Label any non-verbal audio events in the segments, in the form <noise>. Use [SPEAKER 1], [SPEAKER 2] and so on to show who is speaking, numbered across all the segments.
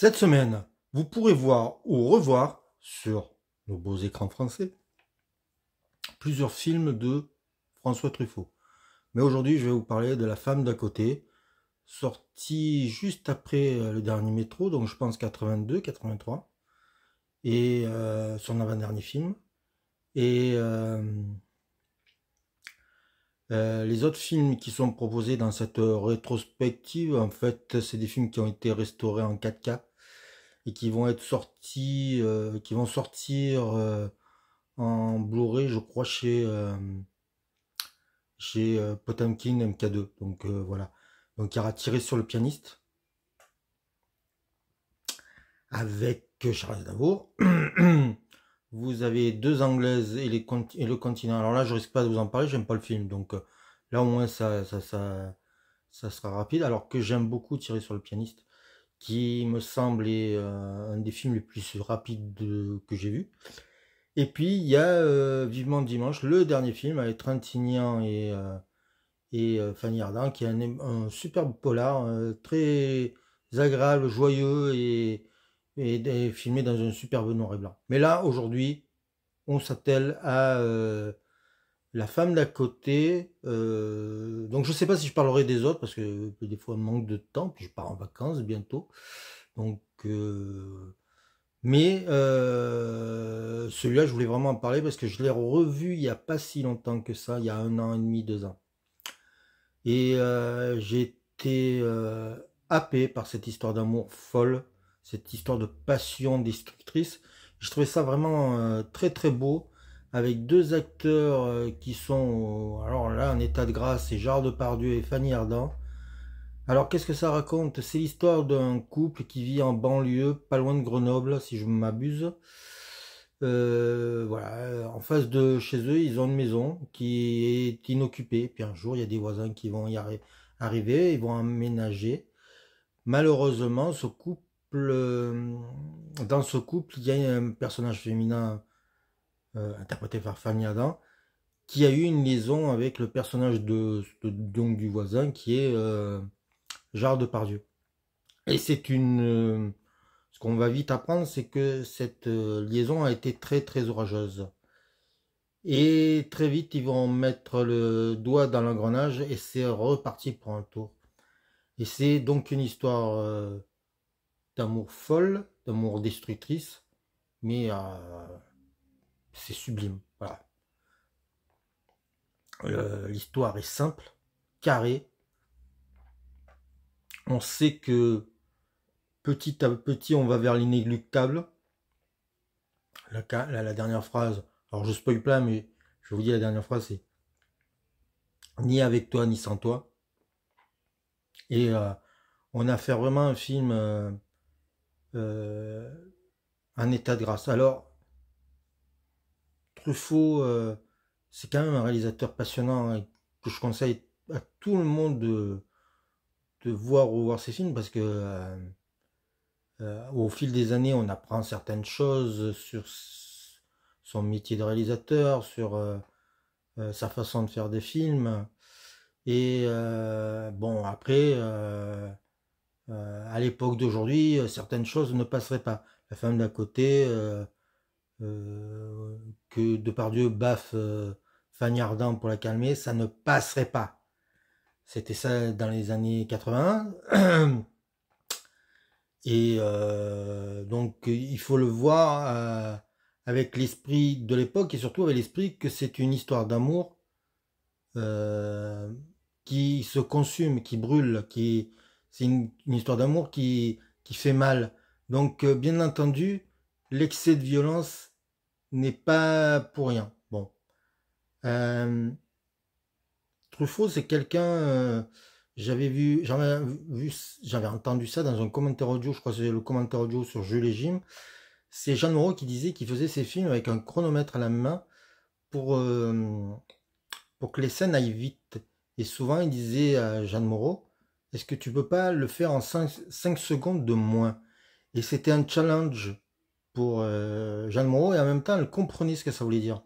[SPEAKER 1] Cette semaine, vous pourrez voir ou revoir sur nos beaux écrans français plusieurs films de François Truffaut. Mais aujourd'hui, je vais vous parler de La femme d'à côté, sorti juste après euh, le dernier métro, donc je pense 82, 83, et euh, son avant-dernier film. Et euh, les autres films qui sont proposés dans cette rétrospective, en fait, c'est des films qui ont été restaurés en 4K et qui vont être sortis, euh, qui vont sortir euh, en Blu-ray, je crois, chez, euh, Potemkin MK2. Donc voilà. Donc il y aura tiré sur le pianiste avec Charles Davour. <clears throat> vous avez deux anglaises et, et, le continent. Alors là, je risque pas de vous en parler, j'aime pas le film. Donc là, au moins, ça, ça, ça, ça sera rapide. Alors que j'aime beaucoup tirer sur le pianiste qui me semble euh, un des films les plus rapides que j'ai vu. Et puis il y a euh, Vivement Dimanche, le dernier film avec Trintignant et, euh, et Fanny Ardant, qui est un, superbe polar, très agréable, joyeux et, et, et, filmé dans un superbe noir et blanc. Mais là, aujourd'hui, on s'attelle à la femme d'à côté, euh, donc je ne sais pas si je parlerai des autres parce que des fois manque de temps, puis je pars en vacances bientôt. Donc, euh, mais euh, celui-là, je voulais vraiment en parler parce que je l'ai revu il n'y a pas si longtemps que ça, il y a un an et demi, deux ans. Et j'ai été happé par cette histoire d'amour folle, cette histoire de passion destructrice. Je trouvais ça vraiment très très beau avec deux acteurs euh, qui sont, euh, alors là, en état de grâce, c'est de Pardieu et Fanny Ardant. Alors qu'est-ce que ça raconte C'est l'histoire d'un couple qui vit en banlieue, pas loin de Grenoble, si je m'abuse. Euh, voilà, en face de chez eux, ils ont une maison qui est inoccupée. Puis un jour, il y a des voisins qui vont y arriver, ils vont aménager. Malheureusement, ce couple, dans ce couple, il y a un personnage féminin euh, interprété par Fanny Adam, qui a eu une liaison avec le personnage de, donc du voisin qui est euh, de Depardieu. Et c'est une euh, ce qu'on va vite apprendre, c'est que cette euh, liaison a été très très orageuse. Et très vite, ils vont mettre le doigt dans l'engrenage et c'est reparti pour un tour. Et c'est donc une histoire d'amour folle, d'amour destructrice, mais c'est sublime. Voilà. Euh, l'histoire est simple, carrée. On sait que petit à petit, on va vers l'inéluctable. La, la, dernière phrase, alors je spoil plein, mais je vous dis la dernière phrase, c'est ni avec toi, ni sans toi. Et euh, on a fait vraiment un film, euh, un état de grâce. Alors, Truffaut, euh, c'est quand même un réalisateur passionnant hein, et que je conseille à tout le monde de, voir ou voir ses films parce que euh, euh, au fil des années, on apprend certaines choses sur son métier de réalisateur, sur sa façon de faire des films. Et bon, après, à l'époque d'aujourd'hui, certaines choses ne passeraient pas. La femme d'à côté, euh, que de baffe Dieu Fanny Ardant pour la calmer, ça ne passerait pas. C'était ça dans les années 80. <clears throat> Et euh, donc il faut le voir euh, avec l'esprit de l'époque et surtout avec l'esprit que c'est une histoire d'amour qui se consume, qui brûle, qui c'est une, histoire d'amour qui, qui fait mal. Donc bien entendu, l'excès de violence n'est pas pour rien. Bon. Euh, Truffaut, c'est quelqu'un. Euh, j'avais vu, j'avais vu, j'avais entendu ça dans un commentaire audio, je crois que c'est le commentaire audio sur Jules et Jim. C'est Jean Moreau qui disait qu'il faisait ses films avec un chronomètre à la main pour, euh, pour que les scènes aillent vite. Et souvent, il disait à Jeanne Moreau, est-ce que tu peux pas le faire en 5, 5 secondes de moins Et c'était un challenge pour euh, Jeanne Moreau et en même temps elle comprenait ce que ça voulait dire.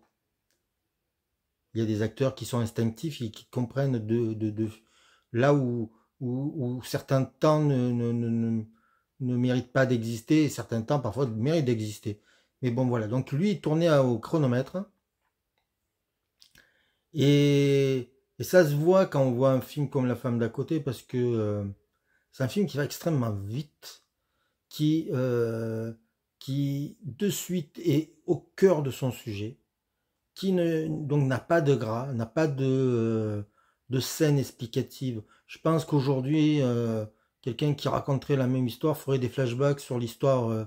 [SPEAKER 1] Il y a des acteurs qui sont instinctifs et qui comprennent de, là où, où, certains temps ne, méritent pas d'exister et certains temps parfois méritent d'exister. Mais bon voilà, donc lui il tournait au chronomètre. Et, ça se voit quand on voit un film comme La femme d'à côté parce que euh, c'est un film qui va extrêmement vite, qui... Euh, qui de suite est au cœur de son sujet, qui ne, donc n'a pas de gras, n'a pas de, euh, de scène explicative. Je pense qu'aujourd'hui, euh, quelqu'un qui raconterait la même histoire ferait des flashbacks sur l'histoire euh,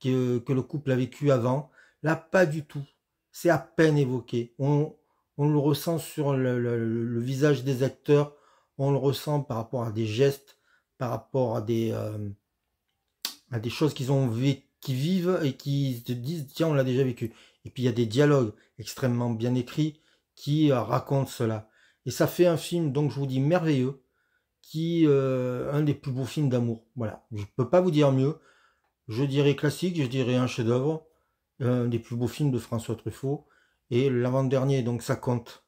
[SPEAKER 1] que, le couple a vécue avant. Là, pas du tout. C'est à peine évoqué. On, on le ressent sur le, visage des acteurs, on le ressent par rapport à des gestes, par rapport à des, à des choses qu'ils ont vécues qui vivent et qui se disent tiens on l'a déjà vécu. Et puis il y a des dialogues extrêmement bien écrits qui euh, racontent cela. Et ça fait un film donc je vous dis merveilleux, qui euh, un des plus beaux films d'amour. Voilà, je peux pas vous dire mieux. Je dirais classique, je dirais un chef-d'œuvre, un des plus beaux films de François Truffaut et l'avant-dernier donc ça compte.